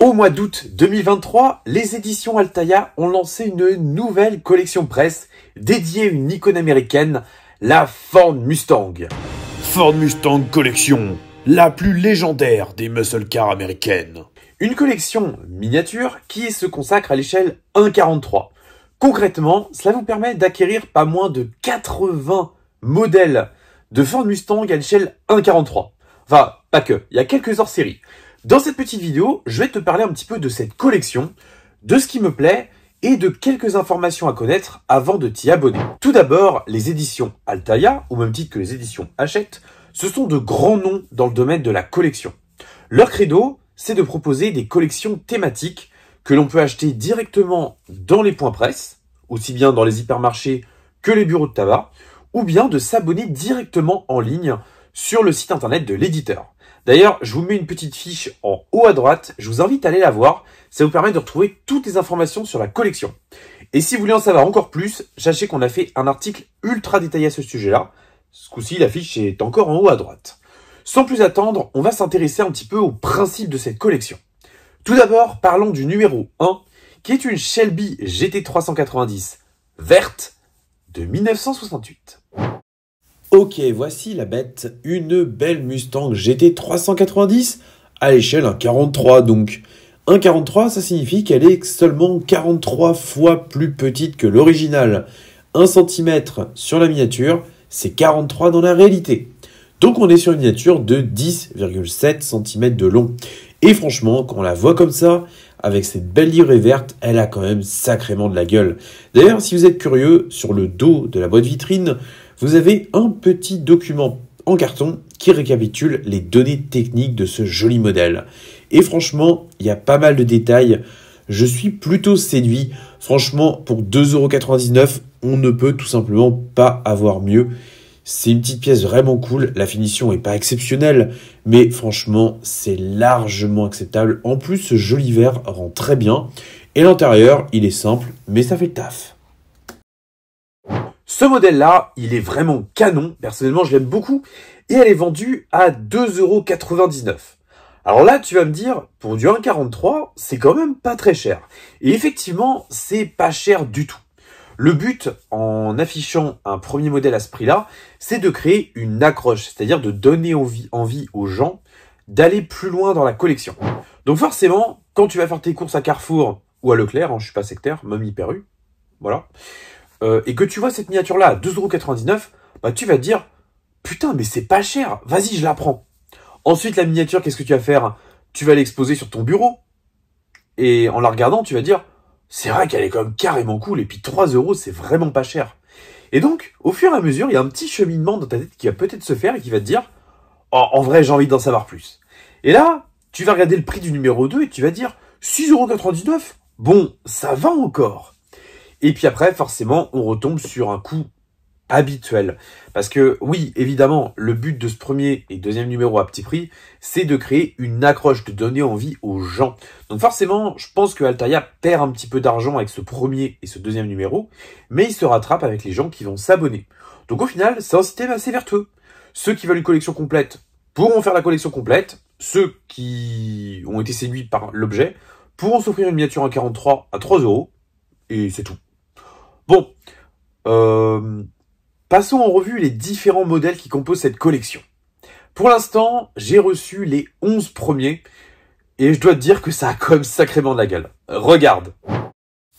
Au mois d'août 2023, les éditions Altaïa ont lancé une nouvelle collection presse dédiée à une icône américaine, la Ford Mustang. Ford Mustang Collection, la plus légendaire des muscle cars américaines. Une collection miniature qui se consacre à l'échelle 1,43. Concrètement, cela vous permet d'acquérir pas moins de 80 modèles de Ford Mustang à l'échelle 1,43. Enfin, pas que, il y a quelques hors-séries. Dans cette petite vidéo, je vais te parler un petit peu de cette collection, de ce qui me plaît et de quelques informations à connaître avant de t'y abonner. Tout d'abord, les éditions Altaïa, ou même titre que les éditions Hachette, ce sont de grands noms dans le domaine de la collection. Leur credo, c'est de proposer des collections thématiques que l'on peut acheter directement dans les points presse, aussi bien dans les hypermarchés que les bureaux de tabac, ou bien de s'abonner directement en ligne sur le site internet de l'éditeur. D'ailleurs, je vous mets une petite fiche en haut à droite, je vous invite à aller la voir, ça vous permet de retrouver toutes les informations sur la collection. Et si vous voulez en savoir encore plus, sachez qu'on a fait un article ultra détaillé à ce sujet-là. Ce coup-ci, la fiche est encore en haut à droite. Sans plus attendre, on va s'intéresser un petit peu aux principes de cette collection. Tout d'abord, parlons du numéro 1, qui est une Shelby GT390 verte de 1968. Ok, voici la bête, une belle Mustang GT 390 à l'échelle 1,43 donc. 1,43 ça signifie qu'elle est seulement 43 fois plus petite que l'original. 1 cm sur la miniature, c'est 43 dans la réalité. Donc on est sur une miniature de 10,7 cm de long. Et franchement, quand on la voit comme ça, avec cette belle livrée verte, elle a quand même sacrément de la gueule. D'ailleurs, si vous êtes curieux, sur le dos de la boîte vitrine, vous avez un petit document en carton qui récapitule les données techniques de ce joli modèle. Et franchement, il y a pas mal de détails. Je suis plutôt séduit. Franchement, pour 2,99€, on ne peut tout simplement pas avoir mieux. C'est une petite pièce vraiment cool, la finition est pas exceptionnelle, mais franchement c'est largement acceptable. En plus ce joli verre rend très bien, et l'intérieur il est simple, mais ça fait le taf. Ce modèle-là, il est vraiment canon. Personnellement, je l'aime beaucoup. Et elle est vendue à 2,99€. Alors là, tu vas me dire, pour du 1,43€, c'est quand même pas très cher. Et effectivement, c'est pas cher du tout. Le but, en affichant un premier modèle à ce prix-là, c'est de créer une accroche, c'est-à-dire de donner envie, aux gens d'aller plus loin dans la collection. Donc forcément, quand tu vas faire tes courses à Carrefour ou à Leclerc, hein, je suis pas sectaire, même Peru, voilà, euh, et que tu vois cette miniature-là à 2,99€, bah tu vas te dire, putain, mais c'est pas cher, vas-y, je la prends. Ensuite, la miniature, qu'est-ce que tu vas faire Tu vas l'exposer sur ton bureau. Et en la regardant, tu vas dire, c'est vrai qu'elle est quand même carrément cool, et puis 3€, c'est vraiment pas cher. Et donc, au fur et à mesure, il y a un petit cheminement dans ta tête qui va peut-être se faire et qui va te dire, oh, en vrai, j'ai envie d'en savoir plus. Et là, tu vas regarder le prix du numéro 2 et tu vas dire, 6,99€, bon, ça va encore. Et puis après, forcément, on retombe sur un coût habituel. Parce que oui, évidemment, le but de ce premier et deuxième numéro à petit prix, c'est de créer une accroche, de donner envie aux gens. Donc forcément, je pense que Altaria perd un petit peu d'argent avec ce premier et ce deuxième numéro, mais il se rattrape avec les gens qui vont s'abonner. Donc au final, c'est un système assez vertueux. Ceux qui veulent une collection complète pourront faire la collection complète, ceux qui ont été séduits par l'objet pourront s'offrir une miniature en 43 à 3 euros, et c'est tout. Bon, euh, passons en revue les différents modèles qui composent cette collection. Pour l'instant, j'ai reçu les 11 premiers, et je dois te dire que ça a quand même sacrément de la gueule. Regarde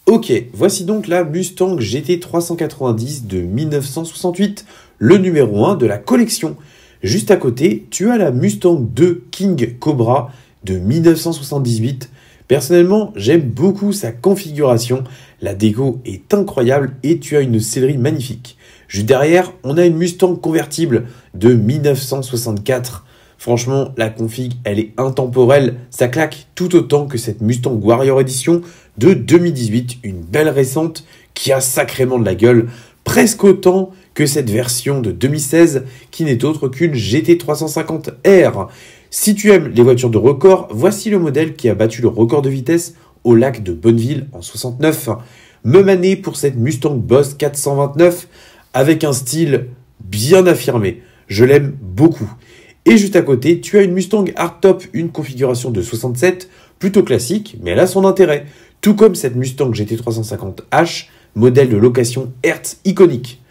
Ok, voici donc la Mustang GT390 de 1968, le numéro 1 de la collection. Juste à côté, tu as la Mustang 2 King Cobra de 1978, Personnellement, j'aime beaucoup sa configuration, la déco est incroyable et tu as une sellerie magnifique. Juste derrière, on a une Mustang convertible de 1964. Franchement, la config, elle est intemporelle, ça claque tout autant que cette Mustang Warrior Edition de 2018, une belle récente qui a sacrément de la gueule, presque autant que cette version de 2016 qui n'est autre qu'une GT350R. Si tu aimes les voitures de record, voici le modèle qui a battu le record de vitesse au lac de Bonneville en 69. Même année pour cette Mustang Boss 429 avec un style bien affirmé. Je l'aime beaucoup. Et juste à côté, tu as une Mustang Hardtop, une configuration de 67, plutôt classique, mais elle a son intérêt. Tout comme cette Mustang GT350H, modèle de location Hertz iconique.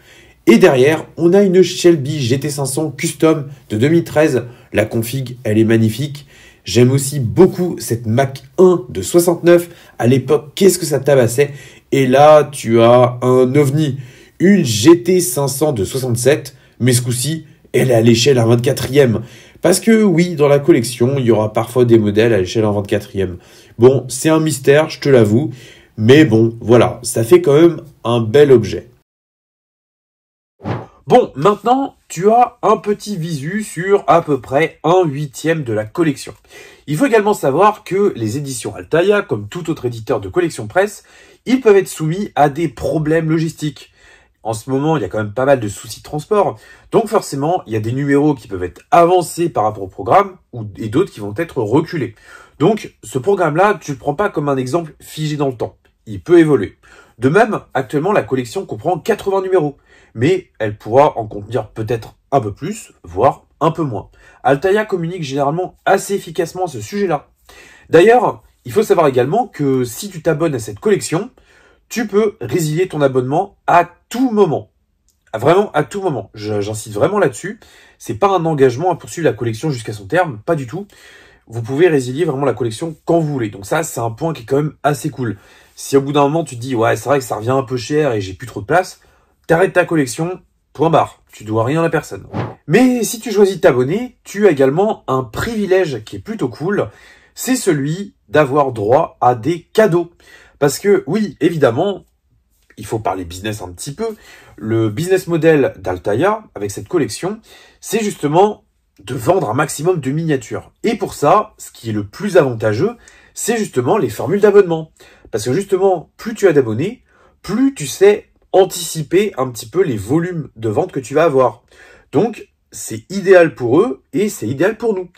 Et derrière, on a une Shelby GT500 Custom de 2013. La config, elle est magnifique. J'aime aussi beaucoup cette Mac 1 de 69. À l'époque, qu'est-ce que ça tabassait Et là, tu as un ovni, une GT500 de 67, mais ce coup-ci, elle est à l'échelle 1 24e. Parce que oui, dans la collection, il y aura parfois des modèles à l'échelle 1 24e. Bon, c'est un mystère, je te l'avoue, mais bon, voilà, ça fait quand même un bel objet. Bon, maintenant, tu as un petit visu sur à peu près un huitième de la collection. Il faut également savoir que les éditions Altaïa, comme tout autre éditeur de collection presse, ils peuvent être soumis à des problèmes logistiques. En ce moment, il y a quand même pas mal de soucis de transport. Donc forcément, il y a des numéros qui peuvent être avancés par rapport au programme et d'autres qui vont être reculés. Donc ce programme-là, tu ne le prends pas comme un exemple figé dans le temps. Il peut évoluer. De même, actuellement, la collection comprend 80 numéros mais elle pourra en contenir peut-être un peu plus, voire un peu moins. Altaïa communique généralement assez efficacement à ce sujet-là. D'ailleurs, il faut savoir également que si tu t'abonnes à cette collection, tu peux résilier ton abonnement à tout moment. Vraiment à tout moment. J'incite vraiment là-dessus. C'est pas un engagement à poursuivre la collection jusqu'à son terme, pas du tout. Vous pouvez résilier vraiment la collection quand vous voulez. Donc ça, c'est un point qui est quand même assez cool. Si au bout d'un moment tu te dis ouais c'est vrai que ça revient un peu cher et j'ai plus trop de place, T'arrêtes ta collection, point barre. Tu dois rien à personne. Mais si tu choisis de t'abonner, tu as également un privilège qui est plutôt cool. C'est celui d'avoir droit à des cadeaux. Parce que oui, évidemment, il faut parler business un petit peu. Le business model d'Altaya, avec cette collection, c'est justement de vendre un maximum de miniatures. Et pour ça, ce qui est le plus avantageux, c'est justement les formules d'abonnement. Parce que justement, plus tu as d'abonnés, plus tu sais anticiper un petit peu les volumes de vente que tu vas avoir. Donc, c'est idéal pour eux et c'est idéal pour nous.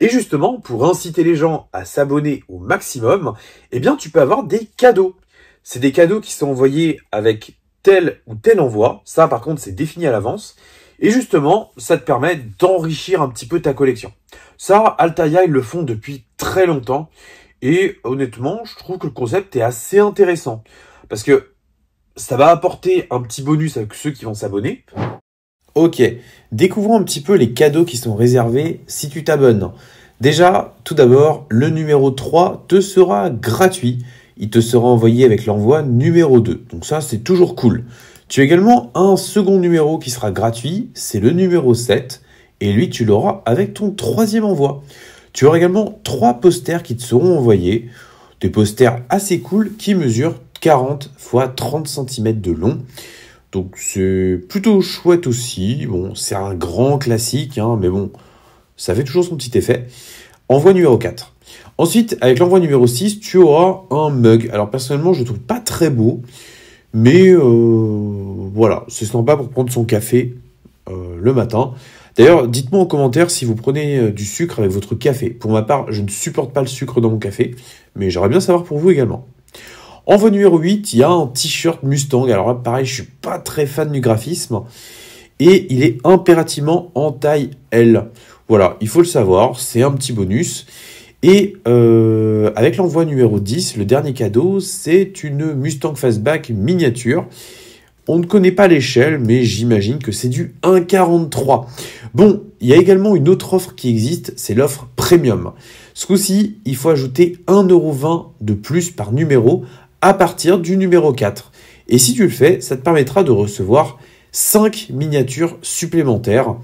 Et justement, pour inciter les gens à s'abonner au maximum, eh bien, tu peux avoir des cadeaux. C'est des cadeaux qui sont envoyés avec tel ou tel envoi. Ça, par contre, c'est défini à l'avance. Et justement, ça te permet d'enrichir un petit peu ta collection. Ça, Altaïa, ils le font depuis très longtemps. Et honnêtement, je trouve que le concept est assez intéressant. Parce que ça va apporter un petit bonus à ceux qui vont s'abonner. Ok, découvrons un petit peu les cadeaux qui sont réservés si tu t'abonnes. Déjà, tout d'abord, le numéro 3 te sera gratuit. Il te sera envoyé avec l'envoi numéro 2. Donc ça, c'est toujours cool. Tu as également un second numéro qui sera gratuit, c'est le numéro 7. Et lui, tu l'auras avec ton troisième envoi. Tu auras également trois posters qui te seront envoyés. Des posters assez cool qui mesurent 40 x 30 cm de long. Donc c'est plutôt chouette aussi. Bon, c'est un grand classique, hein, mais bon, ça fait toujours son petit effet. Envoi numéro 4. Ensuite, avec l'envoi numéro 6, tu auras un mug. Alors personnellement, je le trouve pas très beau, mais euh, voilà, c'est sympa pour prendre son café euh, le matin. D'ailleurs, dites-moi en commentaire si vous prenez euh, du sucre avec votre café. Pour ma part, je ne supporte pas le sucre dans mon café, mais j'aimerais bien savoir pour vous également. En numéro 8, il y a un t-shirt Mustang. Alors pareil, je suis pas très fan du graphisme. Et il est impérativement en taille L. Voilà, il faut le savoir, c'est un petit bonus. Et euh, avec l'envoi numéro 10, le dernier cadeau, c'est une Mustang Fastback miniature. On ne connaît pas l'échelle, mais j'imagine que c'est du 1,43. Bon, il y a également une autre offre qui existe, c'est l'offre premium. Ce coup-ci, il faut ajouter 1,20€ de plus par numéro à partir du numéro 4. Et si tu le fais, ça te permettra de recevoir 5 miniatures supplémentaires.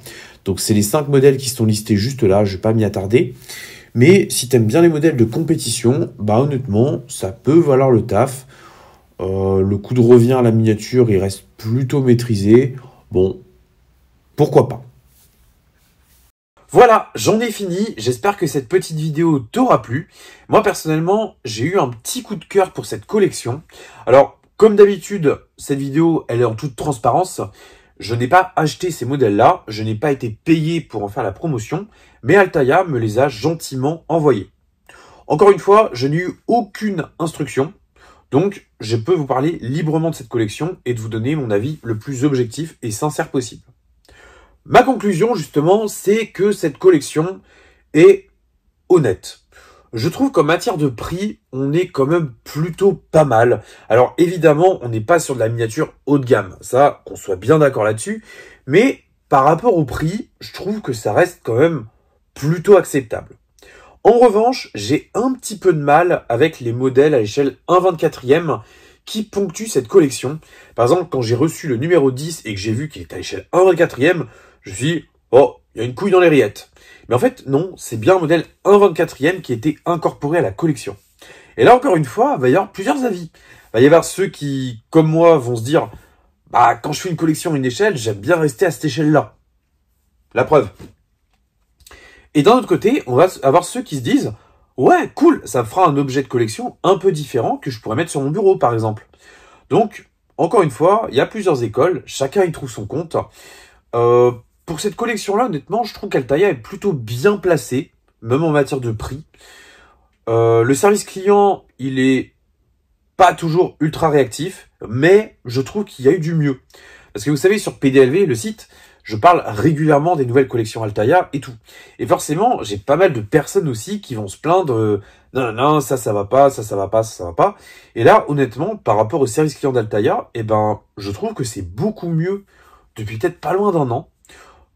Donc c'est les 5 modèles qui sont listés juste là, je ne vais pas m'y attarder. Mais si tu aimes bien les modèles de compétition, bah honnêtement, ça peut valoir le taf. Euh, le coût de revient à la miniature, il reste plutôt maîtrisé. Bon, pourquoi pas voilà, j'en ai fini. J'espère que cette petite vidéo t'aura plu. Moi, personnellement, j'ai eu un petit coup de cœur pour cette collection. Alors, comme d'habitude, cette vidéo, elle est en toute transparence. Je n'ai pas acheté ces modèles-là, je n'ai pas été payé pour en faire la promotion, mais Altaya me les a gentiment envoyés. Encore une fois, je n'ai eu aucune instruction, donc je peux vous parler librement de cette collection et de vous donner mon avis le plus objectif et sincère possible. Ma conclusion, justement, c'est que cette collection est honnête. Je trouve qu'en matière de prix, on est quand même plutôt pas mal. Alors évidemment, on n'est pas sur de la miniature haut de gamme, ça, qu'on soit bien d'accord là-dessus, mais par rapport au prix, je trouve que ça reste quand même plutôt acceptable. En revanche, j'ai un petit peu de mal avec les modèles à échelle 124 e qui ponctuent cette collection. Par exemple, quand j'ai reçu le numéro 10 et que j'ai vu qu'il était à échelle 1 e je suis oh, il y a une couille dans les rillettes. Mais en fait, non, c'est bien un modèle 1,24 e qui a été incorporé à la collection. Et là, encore une fois, il va y avoir plusieurs avis. Il va y avoir ceux qui, comme moi, vont se dire, bah, quand je fais une collection à une échelle, j'aime bien rester à cette échelle-là. La preuve. Et d'un autre côté, on va avoir ceux qui se disent, ouais, cool, ça me fera un objet de collection un peu différent que je pourrais mettre sur mon bureau, par exemple. Donc, encore une fois, il y a plusieurs écoles, chacun y trouve son compte. Euh, pour cette collection-là, honnêtement, je trouve qu'Altaya est plutôt bien placée, même en matière de prix. Euh, le service client, il est pas toujours ultra réactif, mais je trouve qu'il y a eu du mieux. Parce que vous savez, sur PDLV, le site, je parle régulièrement des nouvelles collections Altaïa et tout. Et forcément, j'ai pas mal de personnes aussi qui vont se plaindre euh, non, non, ça, ça va pas, ça, ça va pas, ça, ça va pas. Et là, honnêtement, par rapport au service client d'Altaïa, eh ben, je trouve que c'est beaucoup mieux depuis peut-être pas loin d'un an.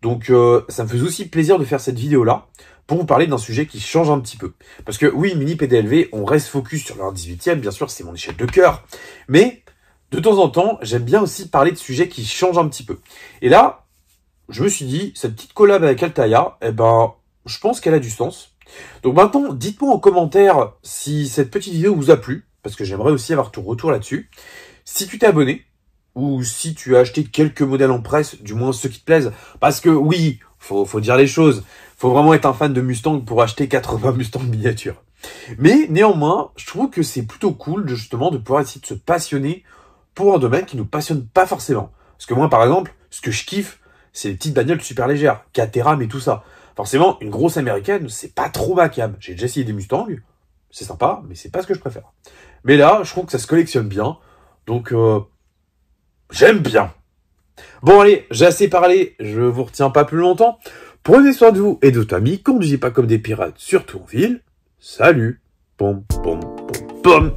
Donc euh, ça me faisait aussi plaisir de faire cette vidéo-là pour vous parler d'un sujet qui change un petit peu. Parce que oui, Mini PDLV, on reste focus sur leur 18e, bien sûr, c'est mon échelle de cœur. Mais de temps en temps, j'aime bien aussi parler de sujets qui changent un petit peu. Et là, je me suis dit, cette petite collab avec Altaya, eh ben, je pense qu'elle a du sens. Donc maintenant, dites-moi en commentaire si cette petite vidéo vous a plu, parce que j'aimerais aussi avoir ton retour là-dessus. Si tu t'es abonné, ou si tu as acheté quelques modèles en presse, du moins ceux qui te plaisent. Parce que oui, faut, faut dire les choses, faut vraiment être un fan de Mustang pour acheter 80 Mustang miniatures. Mais néanmoins, je trouve que c'est plutôt cool justement de pouvoir essayer de se passionner pour un domaine qui nous passionne pas forcément. Parce que moi, par exemple, ce que je kiffe, c'est les petites bagnoles super légères, Caterham et tout ça. Forcément, une grosse américaine, c'est pas trop ma cam. J'ai déjà essayé des Mustangs, c'est sympa, mais c'est pas ce que je préfère. Mais là, je trouve que ça se collectionne bien, donc euh, J'aime bien. Bon allez, j'ai assez parlé, je vous retiens pas plus longtemps. Prenez soin de vous et de votre famille, conduisez pas comme des pirates, surtout en ville. Salut. Pom pom pom.